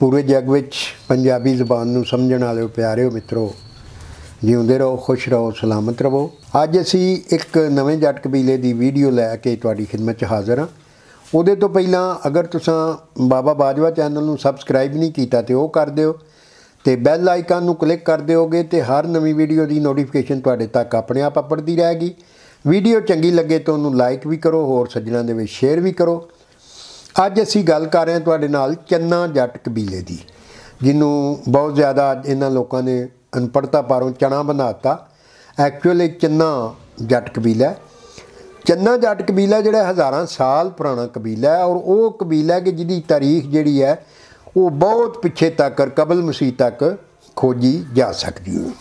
ਪੂਰੇ ਜਗ ਵਿੱਚ ਪੰਜਾਬੀ ਜ਼ਬਾਨ ਨੂੰ ਸਮਝਣ ਵਾਲੇ ਪਿਆਰਿਓ ਮਿੱਤਰੋ ਜਿਉਂਦੇ ਰਹੋ ਖੁਸ਼ ਰਹੋ ਸਲਾਮਤ ਰਹੋ ਅੱਜ ਅਸੀਂ ਇੱਕ ਨਵੇਂ ਜੱਟ ਕਬੀਲੇ ਦੀ ਵੀਡੀਓ ਲੈ ਕੇ ਤੁਹਾਡੀ ਖidmat 'ਚ ਹਾਜ਼ਰ ਹਾਂ ਉਹਦੇ ਤੋਂ ਪਹਿਲਾਂ ਅਗਰ ਤੁਸੀਂ ਬਾਬਾ ਬਾਜਵਾ ਚੈਨਲ ਨੂੰ ਸਬਸਕ੍ਰਾਈਬ ਨਹੀਂ ਕੀਤਾ ਤੇ ਉਹ ਕਰ ਦਿਓ ਤੇ ਬੈਲ ਆਈਕਨ ਨੂੰ ਕਲਿੱਕ ਕਰ ਦਿਓਗੇ ਤੇ ਹਰ ਨਵੀਂ ਵੀਡੀਓ ਦੀ ਨੋਟੀਫਿਕੇਸ਼ਨ ਤੁਹਾਡੇ ਤੱਕ ਆਪਣੇ ਆਪ ਪੜਦੀ ਰਹੇਗੀ ਵੀਡੀਓ ਚੰਗੀ ਲੱਗੇ ਤਾਂ ਉਹਨੂੰ ਲਾਈਕ ਵੀ ਕਰੋ ਹੋਰ ਸੱਜਣਾਂ ਦੇ ਵਿੱਚ ਸ਼ੇਅਰ ਵੀ ਕਰੋ ਅੱਜ ਅਸੀਂ ਗੱਲ ਕਰ ਰਹੇ ਹਾਂ ਤੁਹਾਡੇ ਨਾਲ ਚੰਨਾ ਜੱਟ ਕਬੀਲੇ ਦੀ ਜਿਹਨੂੰ ਬਹੁਤ ਜ਼ਿਆਦਾ ਇਹਨਾਂ ਲੋਕਾਂ ਨੇ ਅਨਪੜਤਾ ਪਾਰੋਂ ਚਣਾ ਬਣਾਤਾ ਐਕਚੁਅਲੀ ਚੰਨਾ ਜੱਟ ਕਬੀਲਾ ਚੰਨਾ ਜੱਟ ਕਬੀਲਾ ਜਿਹੜਾ ਹਜ਼ਾਰਾਂ ਸਾਲ ਪੁਰਾਣਾ ਕਬੀਲਾ ਹੈ ਔਰ ਉਹ ਕਬੀਲਾ ਕਿ ਜਿਹਦੀ ਤਾਰੀਖ ਜਿਹੜੀ ਹੈ ਉਹ ਬਹੁਤ ਪਿੱਛੇ ਤੱਕ ਕਬਲ ਮਸੀਹ ਤੱਕ ਖੋਜੀ ਜਾ ਸਕਦੀ ਹੈ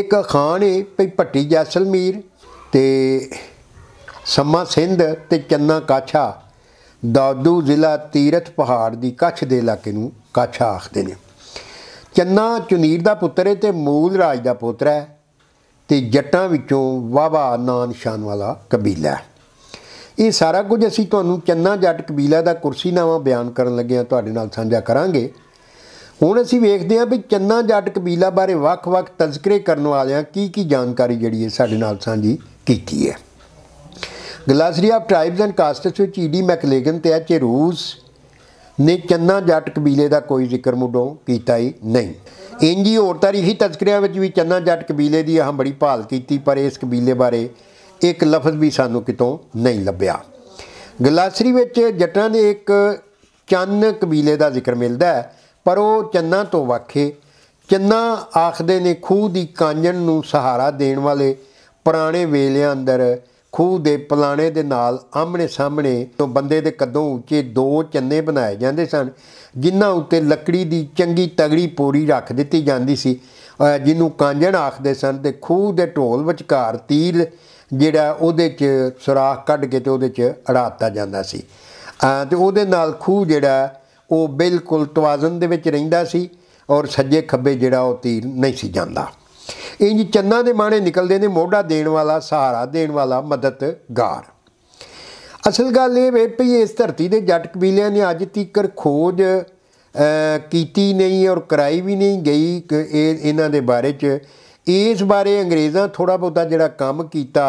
ਇੱਕ ਖਾਨ ਹੈ ਭਈ ਭੱਟੀ ਜੈਸਲਮੀਰ ਤੇ ਸੰਮਾ ਸਿੰਧ ਤੇ ਚੰਨਾ ਕਾਛਾ ਦਾਦੂ ਜ਼ਿਲ੍ਹਾ ਤੀਰਥ ਪਹਾੜ ਦੀ ਕੱਛ ਦੇ ਇਲਾਕੇ ਨੂੰ ਕੱਛ ਆਖਦੇ ਨੇ ਚੰਨਾ ਚੁਨੀਰ ਦਾ ਪੁੱਤਰ ਹੈ ਤੇ ਮੂਲ ਰਾਜ ਦਾ ਪੁੱਤਰ ਹੈ ਤੇ ਜੱਟਾਂ ਵਿੱਚੋਂ ਵਾਵਾ ਨਾਂ ਨਿਸ਼ਾਨ ਵਾਲਾ ਕਬੀਲਾ ਹੈ ਇਹ ਸਾਰਾ ਕੁਝ ਅਸੀਂ ਤੁਹਾਨੂੰ ਚੰਨਾ ਜੱਟ ਕਬੀਲਾ ਦਾ ਕੁਰਸੀ ਨਾਵਾ ਬਿਆਨ ਕਰਨ ਲੱਗੇ ਆ ਤੁਹਾਡੇ ਨਾਲ ਸਾਂਝਾ ਕਰਾਂਗੇ ਹੁਣ ਅਸੀਂ ਵੇਖਦੇ ਹਾਂ ਵੀ ਚੰਨਾ ਜੱਟ ਕਬੀਲਾ ਬਾਰੇ ਵੱਖ-ਵੱਖ ਤਜ਼ਕਰੇ ਕਰਨ ਵਾਲਿਆਂ ਕੀ ਕੀ ਜਾਣਕਾਰੀ ਜਿਹੜੀ ਹੈ ਸਾਡੇ ਨਾਲ ਸਾਂਝੀ ਕੀਤੀ ਹੈ glossary of tribes and castes ਵਿੱਚ ਈਡੀ ਮੈਕਲੇਗਨ ਤੇ ਐਚ ਰੂਸ ਨੇ ਚੰਨਾ ਜੱਟ ਕਬੀਲੇ ਦਾ ਕੋਈ ਜ਼ਿਕਰ ਮੁੱਢੋਂ ਕੀਤਾ ਹੀ ਨਹੀਂ ਇੰਜੀ ਹੋਰ ਤਾਰੀਖੀ ਤਜ਼ਕਰਿਆਂ ਵਿੱਚ ਵੀ ਚੰਨਾ ਜੱਟ ਕਬੀਲੇ ਦੀ ਅਹਾਂ ਬੜੀ ਭਾਲ ਕੀਤੀ ਪਰ ਇਸ ਕਬੀਲੇ ਬਾਰੇ ਇੱਕ ਲਫ਼ਜ਼ ਵੀ ਸਾਨੂੰ ਕਿਤੋਂ ਨਹੀਂ ਲੱਭਿਆ ਗਲਾਸਰੀ ਵਿੱਚ ਜੱਟਾਂ ਦੇ ਇੱਕ ਚੰਨ ਕਬੀਲੇ ਦਾ ਜ਼ਿਕਰ ਮਿਲਦਾ ਹੈ ਪਰ ਉਹ ਚੰਨਾ ਤੋਂ ਵੱਖੇ ਚੰਨਾ ਆਖਦੇ ਨੇ ਖੂਹ ਦੀ ਕਾਂਜਣ ਨੂੰ ਸਹਾਰਾ ਦੇਣ ਵਾਲੇ ਪੁਰਾਣੇ ਵੇਲੇ ਅੰਦਰ ਖੂਹ ਦੇ ਪਲਾਣੇ ਦੇ ਨਾਲ ਆਹਮਣੇ ਸਾਹਮਣੇ ਤੋਂ ਬੰਦੇ ਦੇ ਕਦੋਂ ਉੱਚੇ ਦੋ ਚੰਨੇ ਬਣਾਏ ਜਾਂਦੇ ਸਨ ਜਿਨ੍ਹਾਂ ਉੱਤੇ ਲੱਕੜੀ ਦੀ ਚੰਗੀ ਤਗੜੀ ਪੋਰੀ ਰੱਖ ਦਿੱਤੀ ਜਾਂਦੀ ਸੀ ਜਿਹਨੂੰ ਕਾਂਜਣ ਆਖਦੇ ਸਨ ਤੇ ਖੂਹ ਦੇ ਢੋਲ ਵਿਚਕਾਰ ਤੀਰ ਜਿਹੜਾ ਉਹਦੇ 'ਚ ਸੁਰਾਖ ਕੱਢ ਕੇ ਤੇ ਉਹਦੇ 'ਚ ਅੜਾਤਾ ਜਾਂਦਾ ਸੀ ਤੇ ਉਹਦੇ ਨਾਲ ਖੂਹ ਜਿਹੜਾ ਉਹ ਬਿਲਕੁਲ ਤਵਾਜ਼ਨ ਦੇ ਵਿੱਚ ਰਹਿੰਦਾ ਸੀ ਔਰ ਸੱਜੇ ਖੱਬੇ ਜਿਹੜਾ ਉਹ ਤੀਰ ਨਹੀਂ ਸੀ ਜਾਂਦਾ ਇੰਜ ਚੰਨਾਂ ਦੇ ਮਾਣੇ ਨਿਕਲਦੇ ਨੇ ਮੋਢਾ ਦੇਣ ਵਾਲਾ ਸਹਾਰਾ ਦੇਣ ਵਾਲਾ ਮਦਦਗਾਰ ਅਸਲ ਗੱਲ ਇਹ ਵੇ ਪਈ ਇਸ ਧਰਤੀ ਦੇ ਜੱਟ ਕਬੀਲਿਆਂ ਨੇ ਅੱਜ ਤੀਕਰ ਖੋਜ ਕੀਤੀ ਨਹੀਂ ਔਰ ਕਰਾਈ ਵੀ ਨਹੀਂ ਗਈ ਇਹ ਇਹਨਾਂ ਦੇ ਬਾਰੇ 'ਚ ਇਸ ਬਾਰੇ ਅੰਗਰੇਜ਼ਾਂ ਥੋੜਾ ਬਹੁਤਾ ਜਿਹੜਾ ਕੰਮ ਕੀਤਾ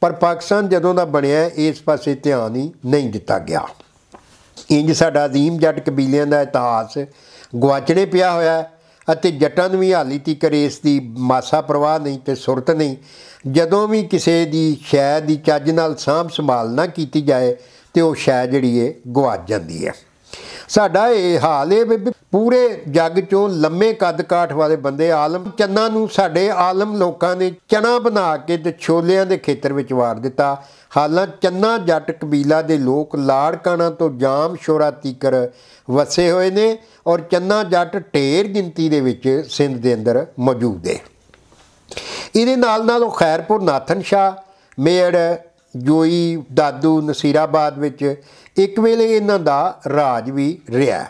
ਪਰ ਪਾਕਿਸਤਾਨ ਜਦੋਂ ਦਾ ਬਣਿਆ ਇਸ ਪਾਸੇ ਧਿਆਨ ਹੀ ਨਹੀਂ ਦਿੱਤਾ ਗਿਆ ਇੰਜ ਸਾਡਾ عظیم ਜੱਟ ਕਬੀਲਿਆਂ ਦਾ ਇਤਿਹਾਸ ਗਵਾਚੜੇ ਪਿਆ ਹੋਇਆ ਹੈ ਅਤੇ ਜੱਟਾਂ ਨੂੰ ਵੀ ਹਾਲੀ ਤੀ ਕਰੇ ਇਸ ਦੀ ਮਾਸਾ ਪ੍ਰਵਾਹ ਨਹੀਂ ਤੇ ਸੁਰਤ ਨਹੀਂ ਜਦੋਂ ਵੀ ਕਿਸੇ ਦੀ ਸ਼ੈ ਦੀ ਚੱਜ ਨਾਲ ਸਾਂਭ ਸੰਭਾਲ ਨਾ ਕੀਤੀ ਜਾਏ ਤੇ ਉਹ ਸ਼ੈ ਜਿਹੜੀ ਏ ਗਵਾਚ ਜਾਂਦੀ ਹੈ ਸਾਡਾ ਇਹ ਹਾਲ ਹੈ ਵੀ ਪੂਰੇ ਜੱਗ ਚੋਂ ਲੰਮੇ ਕੱਦ ਕਾਠ ਵਾਲੇ ਬੰਦੇ ਆਲਮ ਚੰਨਾ ਨੂੰ ਸਾਡੇ ਆਲਮ ਲੋਕਾਂ ਨੇ ਚਣਾ ਬਣਾ ਕੇ ਤੇ ਛੋਲਿਆਂ ਦੇ ਖੇਤਰ ਵਿੱਚ ਵਾਰ ਦਿੱਤਾ ਹਾਲਾਂ ਚੰਨਾ ਜੱਟ ਕਬੀਲਾ ਦੇ ਲੋਕ ਲਾੜਕਾਣਾ ਤੋਂ ਜਾਮ ਸ਼ੋਰਾ ਤੀਕਰ ਵਸੇ ਹੋਏ ਨੇ ਔਰ ਚੰਨਾ ਜੱਟ ਢੇਰ ਗਿਣਤੀ ਦੇ ਵਿੱਚ ਸਿੰਧ ਦੇ ਅੰਦਰ ਮੌਜੂਦ ਹੈ ਇਹਦੇ ਨਾਲ ਨਾਲ ਉਹ ਖੈਰਪੁਰ ਨਾਥਨ ਸ਼ਾ ਮੇੜ ਜੋਈ ਦਾਦੂ ਨਸੀਰਾਬਾਦ ਵਿੱਚ ਇੱਕ ਵੇਲੇ ਇਹਨਾਂ ਦਾ ਰਾਜ ਵੀ ਰਿਹਾ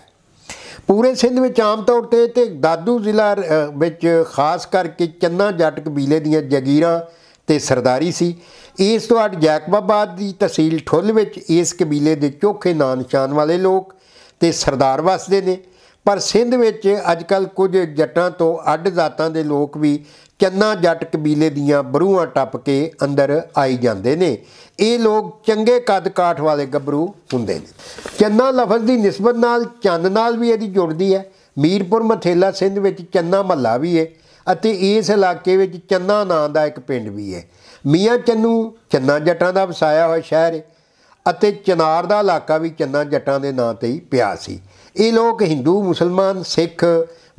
ਪੂਰੇ ਸਿੰਧ ਵਿੱਚ ਆਮ ਤੌਰ ਤੇ ਤੇ ਦਾਦੂ ਜ਼ਿਲ੍ਹਾ ਵਿੱਚ ਖਾਸ ਕਰਕੇ ਚੰਨਾ ਜੱਟ ਕਬੀਲੇ ਦੀਆਂ ਜਗੀਰਾਂ ਤੇ ਸਰਦਾਰੀ ਸੀ ਇਸ ਤੋਂ ਅੱਡ ਜੈਕਬਾਬਾਦ ਦੀ ਤਹਿਸੀਲ ਠੁੱਲ ਵਿੱਚ ਇਸ ਕਬੀਲੇ ਦੇ ਚੋਖੇ ਨਾਂ ਨਿਸ਼ਾਨ ਵਾਲੇ ਲੋਕ ਤੇ ਸਰਦਾਰ ਵਸਦੇ ਨੇ ਪਰ ਸਿੰਧ ਵਿੱਚ ਅੱਜਕੱਲ ਕੁਝ ਜੱਟਾਂ ਤੋਂ ਅੱਡ ਜਾਤਾਂ ਦੇ ਲੋਕ ਵੀ ਚੰਨਾ ਜੱਟ ਕਬੀਲੇ ਦੀਆਂ ਬਰੂਹਾਂ ਟੱਪ ਕੇ ਅੰਦਰ ਆਈ ਜਾਂਦੇ ਨੇ ਇਹ ਲੋਕ ਚੰਗੇ ਕੱਦ ਕਾਠ ਵਾਲੇ ਗੱਭਰੂ ਹੁੰਦੇ ਨੇ ਚੰਨਾ ਲਫ਼ਜ਼ ਦੀ ਨਿਸਬਤ ਨਾਲ ਚੰਨ ਨਾਲ ਵੀ ਇਹਦੀ ਜੁੜਦੀ ਹੈ ਮੀਰਪੁਰ ਮਥੇਲਾ ਸਿੰਧ ਵਿੱਚ ਚੰਨਾ ਮੱਲਾ ਵੀ ਹੈ ਅਤੇ ਇਸ ਇਲਾਕੇ ਵਿੱਚ ਚੰਨਾ ਨਾਂ ਦਾ ਇੱਕ ਪਿੰਡ ਵੀ ਹੈ ਮੀਆਂ ਚੰਨੂ ਚੰਨਾ ਜੱਟਾਂ ਦਾ ਵਸਾਇਆ ਹੋਇਆ ਸ਼ਹਿਰ ਹੈ ਅਤੇ ਚਨਾਰ ਦਾ ਇਲਾਕਾ ਵੀ ਚੰਨਾ ਜੱਟਾਂ ਦੇ ਨਾਂ ਤੇ ਹੀ ਪਿਆ ਸੀ ਇਹ ਲੋਕ ਹਿੰਦੂ ਮੁਸਲਮਾਨ ਸਿੱਖ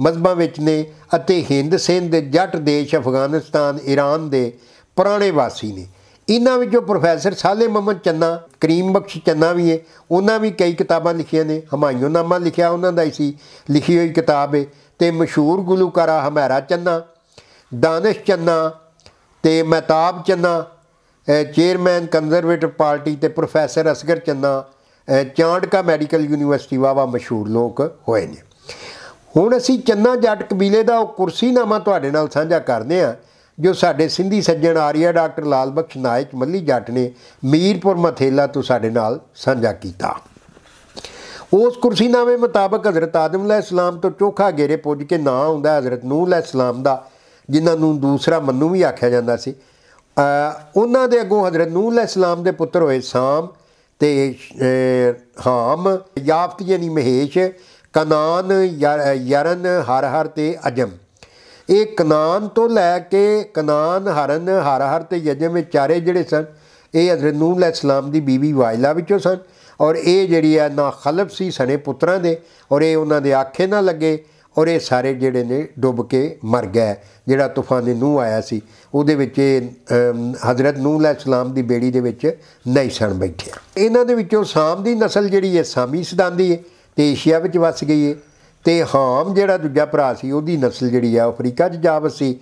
ਮਜ਼ਬਾਂ ਵਿੱਚ ਨੇ ਅਤੇ ਹਿੰਦ ਸਿੰਧ ਜੱਟ ਦੇਸ਼ ਅਫਗਾਨਿਸਤਾਨ ਈਰਾਨ ਦੇ ਪੁਰਾਣੇ ਵਾਸੀ ਨੇ ਇਹਨਾਂ ਵਿੱਚੋਂ ਪ੍ਰੋਫੈਸਰ ਸਾਲੇ ਮਮਨ ਚੰਨਾ ਕਰੀਮ ਬਖਸ਼ ਚੰਨਾ ਵੀ ਹੈ ਉਹਨਾਂ ਵੀ ਕਈ ਕਿਤਾਬਾਂ ਲਿਖੀਆਂ ਨੇ ਹਮਾਇਓ ਨਾਮਾ ਲਿਖਿਆ ਉਹਨਾਂ ਦਾ ਹੀ ਸੀ ਲਿਖੀ ਹੋਈ ਕਿਤਾਬ ਹੈ ਤੇ ਮਸ਼ਹੂਰ ਗੁਲੂਕਾਰਾ ਹਮੈਰਾ ਚੰਨਾ ਦਾਨਿਸ਼ ਚੰਨਾ ਤੇ Mehtab Channa chairman Conservative Party ਤੇ professor Asghar Channa Chandka medical university ਵਾਵਾ ਮਸ਼ਹੂਰ ਲੋਕ ਹੋਏ ਨੇ ਹੁਣ ਅਸੀਂ ਚੰਨਾ ਜੱਟ ਕਬੀਲੇ ਦਾ ਉਹ ਕੁਰਸੀਨਾਮਾ ਤੁਹਾਡੇ ਨਾਲ ਸਾਂਝਾ ਕਰਦੇ ਆ ਜੋ ਸਾਡੇ ਸਿੰਧੀ ਸੱਜਣ ਆਰੀਆ ਡਾਕਟਰ ਲਾਲ ਬਖਸ਼ ਨਾਇਕ ਮੱਲੀ ਜੱਟ ਨੇ ਮੀਰਪੁਰ ਮਥੇਲਾ ਤੋਂ ਸਾਡੇ ਨਾਲ ਸਾਂਝਾ ਕੀਤਾ ਉਸ ਕੁਰਸੀਨਾਮੇ ਮੁਤਾਬਕ ਹਜ਼ਰਤ ਆਦਮ ਅਲੈਹ ਸਲਾਮ ਤੋਂ ਚੋਖਾ ਘੇਰੇ ਪੁੱਜ ਕੇ ਨਾਂ ਆਉਂਦਾ ਹਜ਼ਰਤ ਨੂਹ ਅਲੈਹ ਸਲਾਮ ਦਾ ਜਿਨ੍ਹਾਂ ਨੂੰ ਦੂਸਰਾ ਮੰਨੂ ਵੀ ਆਖਿਆ ਜਾਂਦਾ ਸੀ ਉਹਨਾਂ ਦੇ ਅੱਗੋਂ ਹਜ਼ਰਤ ਨੂਹ ਸਲਾਮ ਦੇ ਪੁੱਤਰ ਹੋਏ ਸਾਮ ਤੇ ਹਾਮ ਯਾਫਤ ਯਾਨੀ ਮਹੇਸ਼ ਕਨਾਨ ਯਰਨ ਹਰ ਹਰ ਤੇ ਅਜਮ ਇਹ ਕਨਾਨ ਤੋਂ ਲੈ ਕੇ ਕਨਾਨ ਹਰਨ ਹਰ ਹਰ ਤੇ ਯਜਮ ਵਿੱਚ ਚਾਰੇ ਜਿਹੜੇ ਸਨ ਇਹ ਹਜ਼ਰਤ ਨੂਹ ਸਲਾਮ ਦੀ ਬੀਵੀ ਵਾਇਲਾ ਵਿੱਚੋਂ ਸਨ ਔਰ ਇਹ ਜਿਹੜੀ ਹੈ ਨਾ ਖਲਫ ਸੀ ਸਣੇ ਪੁੱਤਰਾਂ ਦੇ ਔਰ ਇਹ ਉਹਨਾਂ ਦੇ ਆਖੇ ਨਾ ਲੱਗੇ ਔਰ ਇਹ ਸਾਰੇ ਜਿਹੜੇ ਨੇ ਡੁੱਬ ਕੇ ਮਰ ਗਏ ਜਿਹੜਾ ਤੂਫਾਨ ਨੂੰ ਆਇਆ ਸੀ ਉਹਦੇ ਵਿੱਚ ਹਜ਼ਰਤ ਨੂਹ ਅਲੈਹ ਸਲਾਮ ਦੀ ਬੇੜੀ ਦੇ ਵਿੱਚ ਨਹੀਂ ਸਣ ਬੈਠੇ ਇਹਨਾਂ ਦੇ ਵਿੱਚੋਂ ਸਾਮ ਦੀ نسل ਜਿਹੜੀ ਹੈ ਸਾਮੀ ਸਦਾਂਦੀ ਹੈ ਤੇ ਏਸ਼ੀਆ ਵਿੱਚ ਵਸ ਗਈ ਹੈ ਤੇ ਹਾਮ ਜਿਹੜਾ ਦੂਜਾ ਭਰਾ ਸੀ ਉਹਦੀ نسل ਜਿਹੜੀ ਹੈ ਅਫਰੀਕਾ 'ਚ ਜਾ ਵਸੀ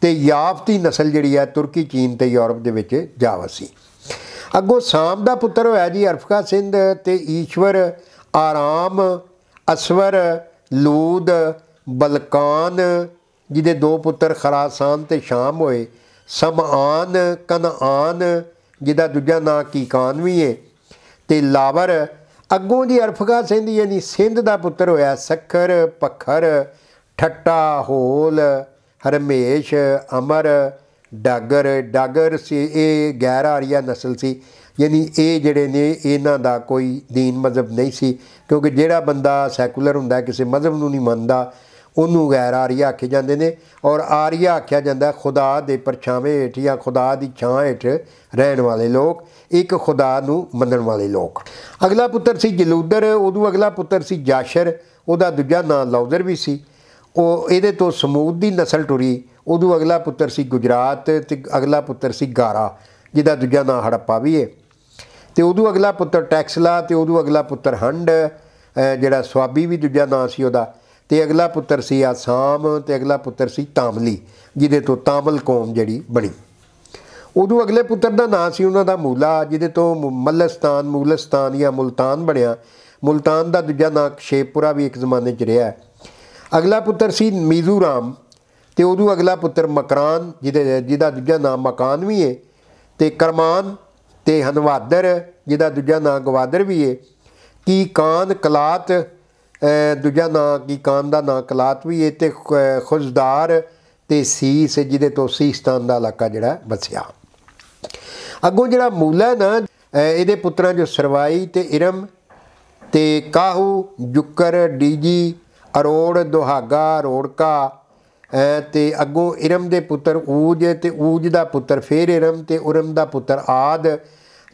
ਤੇ ਯਾਫਤੀ ਦੀ ਜਿਹੜੀ ਹੈ ਤੁਰਕੀ ਚੀਨ ਤੇ ਯੂਰਪ ਦੇ ਵਿੱਚ ਜਾ ਵਸੀ ਅੱਗੋਂ ਸਾਮ ਦਾ ਪੁੱਤਰ ਹੋਇਆ ਜੀ ਅਰਫਕਾ ਸਿੰਧ ਤੇ ਈਸ਼ਵਰ ਆਰਾਮ ਅਸਵਰ ਲੂਦ ਬਲਕਾਨ ਜਿਹਦੇ ਦੋ ਪੁੱਤਰ ਖਰਾਸਾਨ ਤੇ ਸ਼ਾਮ ਹੋਏ ਸਮਾਨ ਕਨਾਨ ਜਿਹਦਾ ਦੂਜਾ ਨਾਂ ਕੀਕਾਨ ਵੀ ਹੈ ਤੇ ਲਾਵਰ ਅੱਗੋਂ ਦੀ ਅਰਫਗਾ ਸਿੰਧ ਯਾਨੀ ਸਿੰਧ ਦਾ ਪੁੱਤਰ ਹੋਇਆ ਸਖਰ ਪਖਰ ਠੱਟਾ ਹੋਲ ਹਰਮੇਸ਼ ਅਮਰ ਡਾਗਰ ਡਾਗਰ ਸੀ ਇਹ ਗੈਰ ਆਰੀਆ ਨਸਲ ਸੀ ਯਾਨੀ ਇਹ ਜਿਹੜੇ ਨੇ ਇਹਨਾਂ ਦਾ ਕੋਈ دین ਮਜ਼ਹਬ ਨਹੀਂ ਸੀ ਕਿਉਂਕਿ ਜਿਹੜਾ ਬੰਦਾ ਸੈਕੂਲਰ ਹੁੰਦਾ ਕਿਸੇ ਮਜ਼ਹਬ ਨੂੰ ਨਹੀਂ ਮੰਨਦਾ ਉਹਨੂੰ ਗੈਰ ਆਰੀਆ ਆਖੇ ਜਾਂਦੇ ਨੇ ਔਰ ਆਰੀਆ ਆਖਿਆ ਜਾਂਦਾ ਖੁਦਾ ਦੇ ਪਰਛਾਵੇਂ ਹੇਠ ਜਾਂ ਖੁਦਾ ਦੀ ਛਾਂ ਹੇਠ ਰਹਿਣ ਵਾਲੇ ਲੋਕ ਇੱਕ ਖੁਦਾ ਨੂੰ ਮੰਨਣ ਵਾਲੇ ਲੋਕ ਅਗਲਾ ਪੁੱਤਰ ਸੀ ਜਲੂਦਰ ਉਦੋਂ ਅਗਲਾ ਪੁੱਤਰ ਸੀ ਜਾਸ਼ਰ ਉਹਦਾ ਦੂਜਾ ਨਾਮ ਲੌਜ਼ਰ ਵੀ ਸੀ ਉਹ ਇਹਦੇ ਤੋਂ ਸਮੂਦ ਦੀ ਨਸਲ ਟੁਰੀ ਉਦੋਂ ਅਗਲਾ ਪੁੱਤਰ ਸੀ ਗੁਜਰਾਤ ਤੇ ਅਗਲਾ ਪੁੱਤਰ ਸੀ ਗਾਰਾ ਜਿਹਦਾ ਦੂਜਾ ਨਾਮ ਹੜੱਪਾ ਵੀ ਹੈ ਤੇ ਉਦੋਂ ਅਗਲਾ ਪੁੱਤਰ ਟੈਕਸਲਾ ਤੇ ਉਦੋਂ ਅਗਲਾ ਪੁੱਤਰ ਹੰਡ ਜਿਹੜਾ ਸਵਾਬੀ ਵੀ ਦੂਜਾ ਨਾਂ ਸੀ ਉਹਦਾ ਤੇ ਅਗਲਾ ਪੁੱਤਰ ਸੀ ਆਸਾਮ ਤੇ ਅਗਲਾ ਪੁੱਤਰ ਸੀ ਤਾਮਲੀ ਜਿਹਦੇ ਤੋਂ ਤਾਮਲ ਕੌਮ ਜਿਹੜੀ ਬਣੀ ਉਦੋਂ ਅਗਲੇ ਪੁੱਤਰ ਦਾ ਨਾਂ ਸੀ ਉਹਨਾਂ ਦਾ ਮੂਲਾ ਜਿਹਦੇ ਤੋਂ ਮਲਸਤਾਨ ਮੂਲਸਤਾਨ ਜਾਂ ਮਲਤਾਨ ਬਣਿਆ ਮਲਤਾਨ ਦਾ ਦੂਜਾ ਨਾਂ ਸ਼ੇਪੂਰਾ ਵੀ ਇੱਕ ਜ਼ਮਾਨੇ 'ਚ ਰਿਹਾ ਅਗਲਾ ਪੁੱਤਰ ਸੀ ਮੀਜ਼ੂਰਾਮ ਤੇ ਉਦੋਂ ਅਗਲਾ ਪੁੱਤਰ ਮਕਰਾਨ ਜਿਹਦੇ ਜਿਹਦਾ ਦੂਜਾ ਨਾਮ ਮਕਾਨ ਵੀ ਹੈ ਤੇ ਕਰਮਾਨ ਤੇ ਹਨਵਾਦਰ ਜਿਹਦਾ ਦੂਜਾ ਨਾਮ ਗਵਾਦਰ ਵੀ ਏ ਕੀ ਕਾਨ ਕਲਾਤ ਦੂਜਾ ਨਾਮ ਕੀ ਕਾਨ ਦਾ ਨਾਮ ਕਲਾਤ ਵੀ ਏ ਤੇ ਖੁਜ਼ਦਾਰ ਤੇ ਸੀਸ ਜਿਹਦੇ ਤੋਂ ਸੀਸਤਾਨ ਦਾ ਇਲਾਕਾ ਜਿਹੜਾ ਬਸਿਆ ਅੱਗੋਂ ਜਿਹੜਾ ਮੂਲਾ ਨਾ ਇਹਦੇ ਪੁੱਤਰਾਂ ਜੋ ਸਰਵਾਈ ਤੇ ਇਰਮ ਤੇ ਕਾਹੂ ਜੁਕਰ ਡੀਜੀ ਅਰੋੜ ਦੁਹਾਗਾ ਰੋੜਕਾ ਤੇ ਅੱਗੋਂ ਇਰਮ ਦੇ ਪੁੱਤਰ ਊਜ ਤੇ ਊਜ ਦਾ ਪੁੱਤਰ ਫੇਰ ਇਰਮ ਤੇ ਉਰਮ ਦਾ ਪੁੱਤਰ ਆਦ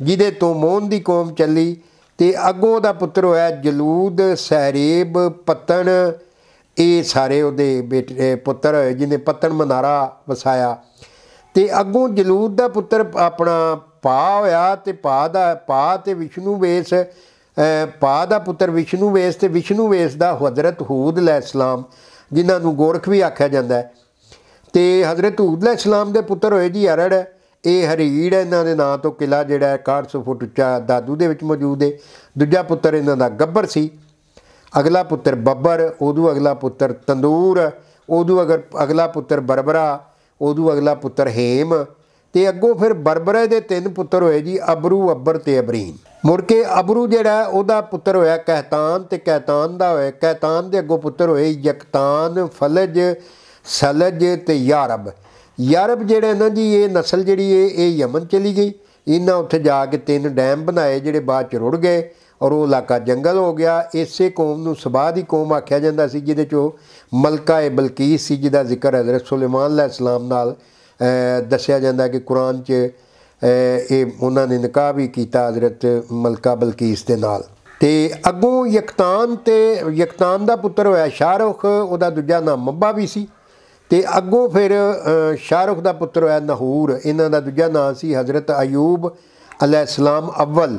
ਜਿਹਦੇ ਤੋਂ ਮੋਹਨ ਦੀ ਕੌਮ ਚੱਲੀ ਤੇ ਅੱਗੋਂ ਦਾ ਪੁੱਤਰ ਹੋਇਆ ਜਲੂਦ ਸਹਰੇਬ ਪਤਨ ਇਹ ਸਾਰੇ ਉਹਦੇ ਬੇਟੇ ਪੁੱਤਰ ਹੋਏ ਜਿਹਨੇ ਪਤਨ ਮਨਾਰਾ ਵਸਾਇਆ ਤੇ ਅੱਗੋਂ ਜਲੂਦ ਦਾ ਪੁੱਤਰ ਆਪਣਾ ਪਾ ਹੋਇਆ ਤੇ ਪਾ ਦਾ ਪਾ ਤੇ ਵਿਸ਼ਨੂੰ ਵੇਸ ਪਾ ਦਾ ਪੁੱਤਰ ਵਿਸ਼ਨੂੰ ਵੇਸ ਤੇ ਵਿਸ਼ਨੂੰ ਵੇਸ ਦਾ ਹਜ਼ਰਤ ਹੂਦ ਲੈ ਸਲਾਮ ਜਿਨ੍ਹਾਂ ਨੂੰ ਗੋਰਖ ਵੀ ਆਖਿਆ ਜਾਂਦਾ ਹੈ ਤੇ ਹਜ਼ਰਤ ਹੂਦ ਲੈ ਸਲਾਮ ਦੇ ਪੁੱਤਰ ਹੋਏ ਜੀ ਅਰੜ ਇਹ ਹਰੀੜ ਇਹਨਾਂ ਦੇ ਨਾਂ ਤੋਂ ਕਿਲਾ ਜਿਹੜਾ ਹੈ ਫੁੱਟ ਉੱਚਾ ਦਾਦੂ ਦੇ ਵਿੱਚ ਮੌਜੂਦ ਹੈ ਦੂਜਾ ਪੁੱਤਰ ਇਹਨਾਂ ਦਾ ਗੱਬਰ ਸੀ ਅਗਲਾ ਪੁੱਤਰ ਬੱਬਰ ਉਦੋਂ ਅਗਲਾ ਪੁੱਤਰ ਤੰਦੂਰ ਉਦੋਂ ਅਗਰ ਅਗਲਾ ਪੁੱਤਰ ਬਰਬਰਾ ਉਦੋਂ ਅਗਲਾ ਪੁੱਤਰ ਹੇਮ ਤੇ ਅੱਗੋਂ ਫਿਰ ਬਰਬਰੇ ਦੇ ਤਿੰਨ ਪੁੱਤਰ ਹੋਏ ਜੀ ਅਬਰੂ ਅਬਰ ਤੇ ਅਬਰੀਨ ਮੁੜ ਕੇ ਅਬਰੂ ਜਿਹੜਾ ਉਹਦਾ ਪੁੱਤਰ ਹੋਇਆ ਕਹਿਤਾਨ ਤੇ ਕਹਿਤਾਨ ਦਾ ਹੋਇਆ ਕਹਿਤਾਨ ਦੇ ਅੱਗੋਂ ਪੁੱਤਰ ਹੋਏ ਯਕਤਾਨ ਫਲਜ ਸਲਜ ਤੇ ਯਾਰਬ ਯਾਰਬ ਜਿਹੜੇ ਇਹਨਾਂ ਦੀ ਇਹ نسل ਜਿਹੜੀ ਇਹ ਇਹ ਯਮਨ ਚਲੀ ਗਈ ਇਹਨਾਂ ਉੱਥੇ ਜਾ ਕੇ ਤਿੰਨ ਡੈਮ ਬਣਾਏ ਜਿਹੜੇ ਬਾਅਦ ਚ ਰੁੜ ਗਏ ਔਰ ਉਹ ਇਲਾਕਾ ਜੰਗਲ ਹੋ ਗਿਆ ਇਸੇ ਕੌਮ ਨੂੰ ਸਬਾਹ ਦੀ ਕੌਮ ਆਖਿਆ ਜਾਂਦਾ ਸੀ ਜਿਹਦੇ ਚੋਂ ਮਲਕਾ ਏ ਬਲਕੀਸ ਸੀ ਜਿਹਦਾ ਜ਼ਿਕਰ ਹਜ਼ਰਤ ਸੁਲੈਮਾਨ ਅਲੈਹ ਸਲਾਮ ਨਾਲ ਦੱਸਿਆ ਜਾਂਦਾ ਕਿ ਕੁਰਾਨ 'ਚ ਇਹ ਉਹਨਾਂ ਨੇ ਨਿਕਾਹ ਵੀ ਕੀਤਾ ਹਜ਼ਰਤ ਮਲਕਾ ਬਲਕੀਸ ਦੇ ਨਾਲ ਤੇ ਅਗੋਂ ਯਕਤਾਨ ਤੇ ਯਕਤਾਨ ਦਾ ਪੁੱਤਰ ਹੋਇਆ ਸ਼ਾਹਰੁਖ ਉਹਦਾ ਦੂਜਾ ਨਾਮ ਮੱਬਾ ਵੀ ਸੀ ਤੇ ਅੱਗੋਂ ਫਿਰ ਸ਼ਾਹਰੁਖ ਦਾ ਪੁੱਤਰ ਹੋਇਆ ਨਹੂਰ ਇਹਨਾਂ ਦਾ ਦੂਜਾ ਨਾਮ ਸੀ ਹਜ਼ਰਤ ਅਯੂਬ ਅਲੈਹਿਸਲਾਮ ਅਵਲ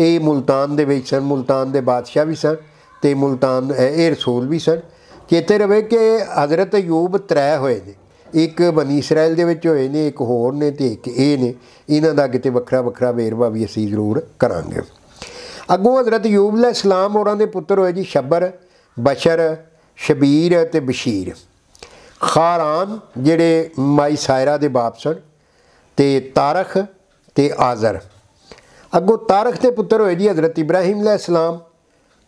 ਇਹ ਮਲਤਾਨ ਦੇ ਵਿੱਚ ਸਨ ਮਲਤਾਨ ਦੇ ਬਾਦਸ਼ਾਹ ਵੀ ਸਨ ਤੇ ਮਲਤਾਨ ਇਹ ਰਸੂਲ ਵੀ ਸਨ ਚੇਤੇ ਰਵੇ ਕਿ ਹਜ਼ਰਤ ਅਯੂਬ ਤਰੇ ਹੋਏ ਨੇ ਇੱਕ ਬਨੀ ਇਸਰਾਇਲ ਦੇ ਵਿੱਚ ਹੋਏ ਨੇ ਇੱਕ ਹੋਰ ਨੇ ਤੇ ਇੱਕ ਇਹ ਨੇ ਇਹਨਾਂ ਦਾ ਕਿਤੇ ਵੱਖਰਾ ਵੱਖਰਾ ਵੇਰਵਾ ਵੀ ਅਸੀਂ ਜ਼ਰੂਰ ਕਰਾਂਗੇ ਅੱਗੋਂ ਹਜ਼ਰਤ ਅਯੂਬ ਅਲੈਹਿਸਲਾਮ ਹੋਰਾਂ ਦੇ ਪੁੱਤਰ ਹੋਏ ਜੀ ਸ਼ਬਰ ਬਸ਼ਰ ਸ਼ਬੀਰ ਤੇ ਬਸ਼ੀਰ ਖਾਰਾਨ ਜਿਹੜੇ ਮਾਈ ਸਾਇਰਾ ਦੇ ਬਾਪ ਸਨ ਤੇ ਤਾਰਖ ਤੇ ਆਜ਼ਰ ਅੱਗੋ ਤਾਰਖ ਦੇ ਪੁੱਤਰ ਹੋਏ ਜੀ حضرت ਇਬਰਾਹੀਮ السلام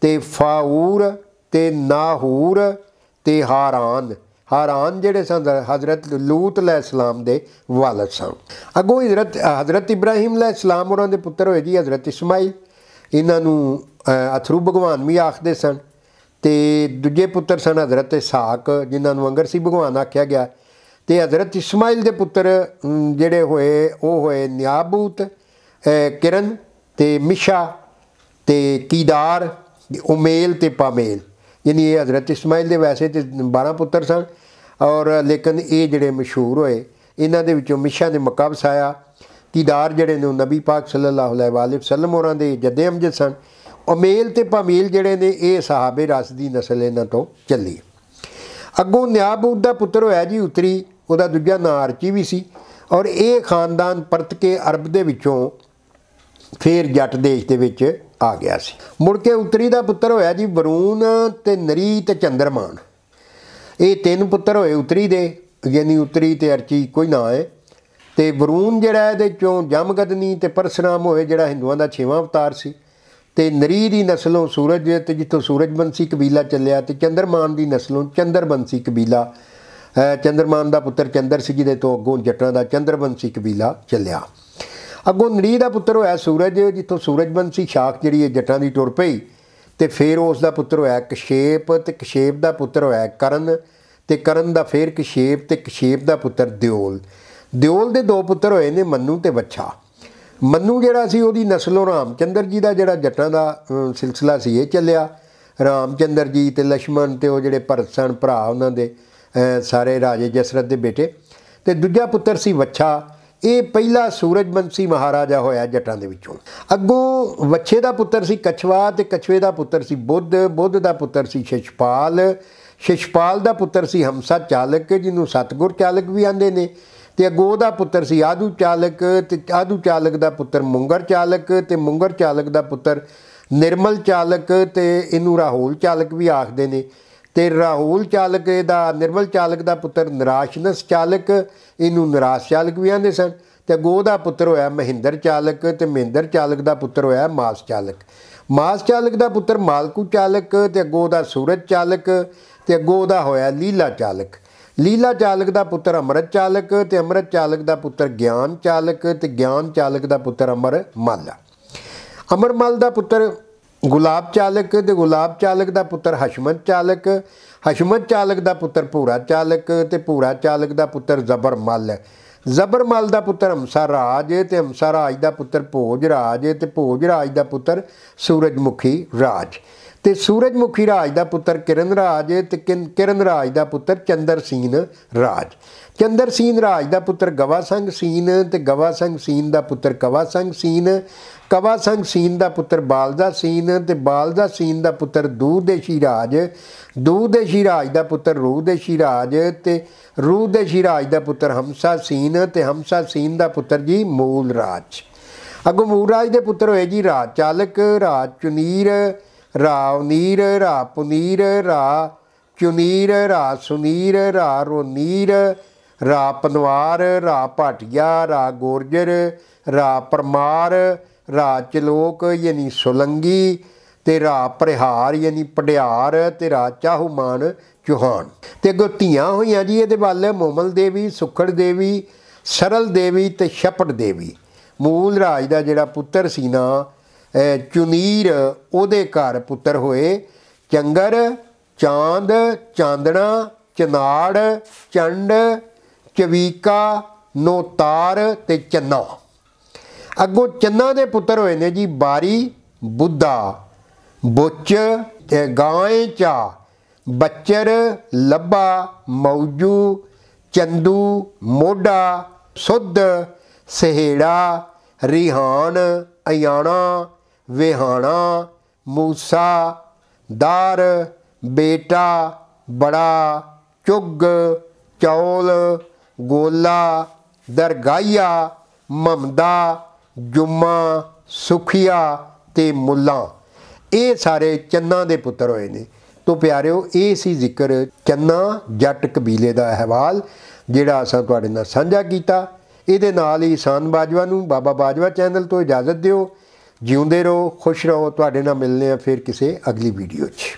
ਤੇ ਫਾਉਰ ਤੇ ਨਾਹੂਰ ਤੇ ਹਾਰਾਨ ਹਾਰਾਨ ਜਿਹੜੇ ਸਨ حضرت ਲੂਤ السلام ਦੇ ਵਾਲਦ ਸਨ ਅੱਗੋ حضرت حضرت ਇਬਰਾਹੀਮ السلام ਉਹਨਾਂ ਦੇ ਪੁੱਤਰ ਹੋਏ ਜੀ حضرت ਇਸਮਾਈਲ ਇਹਨਾਂ ਨੂੰ ਅਥਰੂ ਭਗਵਾਨ ਵੀ ਆਖਦੇ ਸਨ ਤੇ ਦੂਜੇ ਪੁੱਤਰ ਸਨ ਹਜ਼ਰਤ ਇਸਾਕ ਜਿਨ੍ਹਾਂ ਨੂੰ ਅੰਗਰ ਸੀ ਭਗਵਾਨ ਆਖਿਆ ਗਿਆ ਤੇ ਹਜ਼ਰਤ ਇਸਮਾਇਲ ਦੇ ਪੁੱਤਰ ਜਿਹੜੇ ਹੋਏ ਉਹ ਹੋਏ ਨਿਆਬੂਤ ਕਿਰਨ ਤੇ ਮਿਸ਼ਾ ਤੇ ਕੀਦਾਰ ਉਮੇਲ ਤੇ ਪਾਮੇਲ ਯਾਨੀ ਇਹ ਹਜ਼ਰਤ ਇਸਮਾਇਲ ਦੇ ਵੈਸੇ ਤੇ 12 ਪੁੱਤਰ ਸਨ ਔਰ ਲੇਕਿਨ ਇਹ ਜਿਹੜੇ ਮਸ਼ਹੂਰ ਹੋਏ ਇਹਨਾਂ ਦੇ ਵਿੱਚੋਂ ਮਿਸ਼ਾ ਨੇ ਮੱਕਾ ਵਸਾਇਆ ਕੀਦਾਰ ਜਿਹੜੇ ਨੇ ਨਬੀ ਪਾਕ ਸੱਲੱਲਾਹੁ ਅਲੈਹਿ ਵਸੱਲਮ ਹੋਰਾਂ ਦੇ ਜੱਦੇ ਅਮਜਦ ਸਨ ਉਮੇਲ ਤੇ ਪਮੇਲ ਜਿਹੜੇ ਨੇ ਇਹ ਸਾਹਾਬੇ ਰਸ ਦੀ ਨਸਲ ਇਹਨਾਂ ਤੋਂ ਚੱਲੀ ਅੱਗੋਂ ਨਿਆਬੂਦ ਦਾ ਪੁੱਤਰ ਹੋਇਆ ਜੀ ਉਤਰੀ ਉਹਦਾ ਦੂਜਾ ਨਾਂ ਆਰਚੀ ਵੀ ਸੀ ਔਰ ਇਹ ਖਾਨਦਾਨ ਪਰਤ ਕੇ ਅਰਬ ਦੇ ਵਿੱਚੋਂ ਫੇਰ ਜੱਟ ਦੇਸ਼ ਦੇ ਵਿੱਚ ਆ ਗਿਆ ਸੀ ਮੁੜ ਕੇ ਉਤਰੀ ਦਾ ਪੁੱਤਰ ਹੋਇਆ ਜੀ ਬਰੂਨ ਤੇ ਨਰੀ ਤੇ ਚੰਦਰਮਾਨ ਇਹ ਤਿੰਨ ਪੁੱਤਰ ਹੋਏ ਉਤਰੀ ਦੇ ਯਾਨੀ ਉਤਰੀ ਤੇ ਅਰਚੀ ਕੋਈ ਨਾ ਹੈ ਤੇ ਬਰੂਨ ਜਿਹੜਾ ਇਹਦੇ ਚੋਂ ਜਮਗਦਨੀ ਤੇ ਪਰਸ਼ਰਾਮ ਹੋਏ ਜਿਹੜਾ ਹਿੰਦੂਆਂ ਦਾ ਛੇਵਾਂ ਅਵਤਾਰ ਸੀ ਤੇ ਨਰੀ ਦੀ ਨਸਲੋਂ ਸੂਰਜ ਤੇ ਜਿੱਥੋਂ ਸੂਰਜਬੰਸੀ ਕਬੀਲਾ ਚੱਲਿਆ ਤੇ ਚੰਦਰਮਾਨ ਦੀ ਨਸਲੋਂ ਚੰਦਰਬੰਸੀ ਕਬੀਲਾ ਚੰਦਰਮਾਨ ਦਾ ਪੁੱਤਰ ਚੰਦਰ ਸਿੰਘ ਦੇ ਤੋਂ ਅੱਗੋਂ ਜੱਟਾਂ ਦਾ ਚੰਦਰਬੰਸੀ ਕਬੀਲਾ ਚੱਲਿਆ ਅੱਗੋਂ ਨਰੀ ਦਾ ਪੁੱਤਰ ਹੋਇਆ ਸੂਰਜ ਜਿੱਥੋਂ ਸੂਰਜਬੰਸੀ ਸ਼ਾਖ ਜਿਹੜੀ ਹੈ ਜੱਟਾਂ ਦੀ ਟੁਰ ਪਈ ਤੇ ਫਿਰ ਉਸ ਦਾ ਪੁੱਤਰ ਹੋਇਆ ਕਸ਼ੇਪ ਤੇ ਕਸ਼ੇਪ ਦਾ ਪੁੱਤਰ ਹੋਇਆ ਕਰਨ ਤੇ ਕਰਨ ਦਾ ਫਿਰ ਕਸ਼ੇਪ ਤੇ ਕਸ਼ੇਪ ਦਾ ਪੁੱਤਰ ਦਿਓਲ ਦਿਓਲ ਦੇ ਦੋ ਪੁੱਤਰ ਹੋਏ ਨੇ ਮੰਨੂ ਤੇ ਬੱਚਾ ਮੰਨੂ ਜਿਹੜਾ ਸੀ ਉਹਦੀ ਨਸਲੋਂ ਰਾਮਚੰਦਰ ਜੀ ਦਾ ਜਿਹੜਾ ਜੱਟਾਂ ਦਾ ਸਿਲਸਿਲਾ ਸੀ ਇਹ ਚੱਲਿਆ ਰਾਮਚੰਦਰ ਜੀ ਤੇ ਲక్ష్మణ ਤੇ ਉਹ ਜਿਹੜੇ ਪਰਸਨ ਭਰਾ ਉਹਨਾਂ ਦੇ ਸਾਰੇ ਰਾਜੇ ਜਸਰਤ ਦੇ ਬੇਟੇ ਤੇ ਦੂਜਾ ਪੁੱਤਰ ਸੀ ਵੱਛਾ ਇਹ ਪਹਿਲਾ ਸੂਰਜਮੰਸੀ ਮਹਾਰਾਜਾ ਹੋਇਆ ਜੱਟਾਂ ਦੇ ਵਿੱਚੋਂ ਅੱਗੋਂ ਵੱਛੇ ਦਾ ਪੁੱਤਰ ਸੀ ਕਛਵਾ ਤੇ ਕਛਵੇ ਦਾ ਪੁੱਤਰ ਸੀ ਬੁੱਧ ਬੁੱਧ ਦਾ ਪੁੱਤਰ ਸੀ ਸ਼ਿਸ਼ਪਾਲ ਸ਼ਿਸ਼ਪਾਲ ਦਾ ਪੁੱਤਰ ਸੀ ਹਮਸਾ ਚਾਲਕ ਜਿਹਨੂੰ ਸਤਗੁਰ ਚਾਲਕ ਵੀ ਆਂਦੇ ਨੇ ਤੇ ਅਗੋ ਦਾ ਪੁੱਤਰ ਸੀ ਆਦੂ ਚਾਲਕ ਤੇ ਆਦੂ ਚਾਲਕ ਦਾ ਪੁੱਤਰ ਮੁੰਗਰ ਚਾਲਕ ਤੇ ਮੁੰਗਰ ਚਾਲਕ ਦਾ ਪੁੱਤਰ ਨਿਰਮਲ ਚਾਲਕ ਤੇ ਇਹਨੂੰ ਰਾਹੁਲ ਚਾਲਕ ਵੀ ਆਖਦੇ ਨੇ ਤੇ ਰਾਹੁਲ ਚਾਲਕ ਦਾ ਨਿਰਮਲ ਚਾਲਕ ਦਾ ਪੁੱਤਰ ਨਿਰਾਸ਼ਨਸ ਚਾਲਕ ਇਹਨੂੰ ਨਿਰਾਸ਼ ਚਾਲਕ ਵੀ ਆਂਦੇ ਸਨ ਤੇ ਗੋ ਦਾ ਪੁੱਤਰ ਹੋਇਆ ਮਹਿੰਦਰ ਚਾਲਕ ਤੇ ਮਹਿੰਦਰ ਚਾਲਕ ਦਾ ਪੁੱਤਰ ਹੋਇਆ ਮਾਸ ਚਾਲਕ ਮਾਸ ਚਾਲਕ ਦਾ ਪੁੱਤਰ ਮਾਲਕੂ ਚਾਲਕ ਤੇ ਗੋ ਦਾ ਸੂਰਜ ਚਾਲਕ ਤੇ ਗੋ ਦਾ ਹੋਇਆ ਲੀਲਾ ਚਾਲਕ ਲੀਲਾ ਚਾਲਕ ਦਾ ਪੁੱਤਰ ਅਮਰਤ ਚਾਲਕ ਤੇ ਅਮਰਤ ਚਾਲਕ ਦਾ ਪੁੱਤਰ ਗਿਆਨ ਚਾਲਕ ਤੇ ਗਿਆਨ ਚਾਲਕ ਦਾ ਪੁੱਤਰ ਅਮਰ ਮੱਲ ਅਮਰ ਮੱਲ ਦਾ ਪੁੱਤਰ ਗੁਲਾਬ ਚਾਲਕ ਤੇ ਗੁਲਾਬ ਚਾਲਕ ਦਾ ਪੁੱਤਰ ਹਸ਼ਮਤ ਚਾਲਕ ਹਸ਼ਮਤ ਚਾਲਕ ਦਾ ਪੁੱਤਰ ਪੂਰਾ ਚਾਲਕ ਤੇ ਪੂਰਾ ਚਾਲਕ ਦਾ ਪੁੱਤਰ ਜ਼ਬਰ ਮੱਲ ਜ਼ਬਰ ਮੱਲ ਦਾ ਪੁੱਤਰ ਹਮਸਾ ਰਾਜ ਤੇ ਹਮਸਾ ਰਾਜ ਦਾ ਪੁੱਤਰ ਭੋਜ ਰਾਜ ਤੇ ਭੋਜ ਰਾਜ ਦਾ ਪੁੱਤਰ ਸੂਰਜਮੁਖੀ ਰਾਜ ਤੇ ਸੂਰਜਮੁਖੀ ਰਾਜ ਦਾ ਪੁੱਤਰ ਕਿਰਨ ਰਾਜ ਤੇ ਕਿਰਨ ਰਾਜ ਦਾ ਪੁੱਤਰ ਚੰਦਰਸੀਨ ਰਾਜ ਚੰਦਰਸੀਨ ਰਾਜ ਦਾ ਪੁੱਤਰ ਗਵਾਸੰਗ ਸੀਨ ਤੇ ਗਵਾਸੰਗ ਸੀਨ ਦਾ ਪੁੱਤਰ ਕਵਾਸੰਗ ਸੀਨ ਕਵਾਸੰਗ ਸੀਨ ਦਾ ਪੁੱਤਰ ਬਾਲਦਾ ਸੀਨ ਤੇ ਬਾਲਦਾ ਸੀਨ ਦਾ ਪੁੱਤਰ ਦੂਦੇਸ਼ੀ ਰਾਜ ਦੂਦੇਸ਼ੀ ਰਾਜ ਦਾ ਪੁੱਤਰ ਰੂਦੇਸ਼ੀ ਰਾਜ ਤੇ ਰੂਦੇਸ਼ੀ ਰਾਜ ਦਾ ਪੁੱਤਰ ਹਮਸਾ ਸੀਨ ਤੇ ਹਮਸਾ ਸੀਨ ਦਾ ਪੁੱਤਰ ਜੀ ਮੂਲ ਰਾਜ ਅਗੋ ਮੂਲ ਰਾਜ ਦੇ ਪੁੱਤਰ ਹੋਏ ਜੀ ਰਾਜ ਚਾਲਕ ਰਾਜ ਚੁਨੀਰ ਰਾਵਨੀਰ ਨੀਰ ਰਾ ਚੁਨੀਰ ਰਾ ਸੁਨੀਰ ਰਾ ਰੋਨੀਰ ਰਾ ਪਨਵਾਰ ਰਾ ਭਾਟਿਆ ਰਾ ਗੋਰਜਰ ਰਾ ਪਰਮਾਰ ਰਾ ਚਲੋਕ ਯਾਨੀ ਸੁਲੰਗੀ ਤੇ ਰਾ ਪ੍ਰਿਹਾਰ ਯਾਨੀ ਪੜਿਆਰ ਤੇ ਰਾ ਚਾਹੁਮਾਨ ਚੋਹਾਨ ਤੇ ਗੁੱਤੀਆਂ ਹੋਈਆਂ ਜੀ ਇਹਦੇ ਵੱਲ ਮੋਮਲ ਦੇਵੀ ਸੁਖੜ ਦੇਵੀ ਸਰਲ ਦੇਵੀ ਤੇ ਛਪੜ ਦੇਵੀ ਮੂਲ ਰਾਜ ਦਾ ਜਿਹੜਾ ਪੁੱਤਰ ਸੀ ਨਾ ਚੁਨੀਰ ਉਹਦੇ ਘਰ ਪੁੱਤਰ ਹੋਏ ਚੰਗਰ ਚਾਂਦ ਚਾਂਦਣਾ ਚਨਾੜ ਚੰਡ ਚਵੀਕਾ ਨੋਤਾਰ ਤੇ ਚੰਨਾ ਅੱਗੋਂ ਚੰਨਾ ਦੇ ਪੁੱਤਰ ਹੋਏ ਨੇ ਜੀ ਬਾਰੀ ਬੁੱਧਾ ਬੁੱਚ ਗਾਂਏ ਚਾ ਬੱਚਰ ਲੱਭਾ ਮੌਜੂ ਚੰਦੂ ਮੋਢਾ ਸੁੱਧ ਸਹੇੜਾ ਰਿਹਾਨ ਅਯਾਣਾ ਵਿਹਾਣਾ ਮੂਸਾ ਦਰ ਬੇਟਾ ਬੜਾ ਚੁੱਗ ਚੌਲ ਗੋਲਾ ਦਰਗਾਇਆ ਮਮਦਾ ਜੁਮਾ ਸੁਖਿਆ ਤੇ ਮੁੱਲਾ ਇਹ ਸਾਰੇ ਚੰਨਾ ਦੇ ਪੁੱਤਰ ਹੋਏ ਨੇ ਤੋਂ ਪਿਆਰਿਓ ਇਹ ਸੀ ਜ਼ਿਕਰ ਚੰਨਾ ਜੱਟ ਕਬੀਲੇ ਦਾ ਅਹਿਵਾਲ ਜਿਹੜਾ ਅਸਾਂ ਤੁਹਾਡੇ ਨਾਲ ਸਾਂਝਾ ਕੀਤਾ ਇਹਦੇ ਨਾਲ ਹੀ ਸਾਨ ਬਾਜਵਾ ਨੂੰ ਬਾਬਾ ਬਾਜਵਾ ਚੈਨਲ ਤੋਂ ਇਜਾਜ਼ਤ ਦਿਓ ਜਿਉਂਦੇ ਰਹੋ ਖੁਸ਼ ਰਹੋ ਤੁਹਾਡੇ ਨਾਲ ਮਿਲਨੇ ਆ ਫਿਰ ਕਿਸੇ ਅਗਲੀ ਵੀਡੀਓ 'ਚ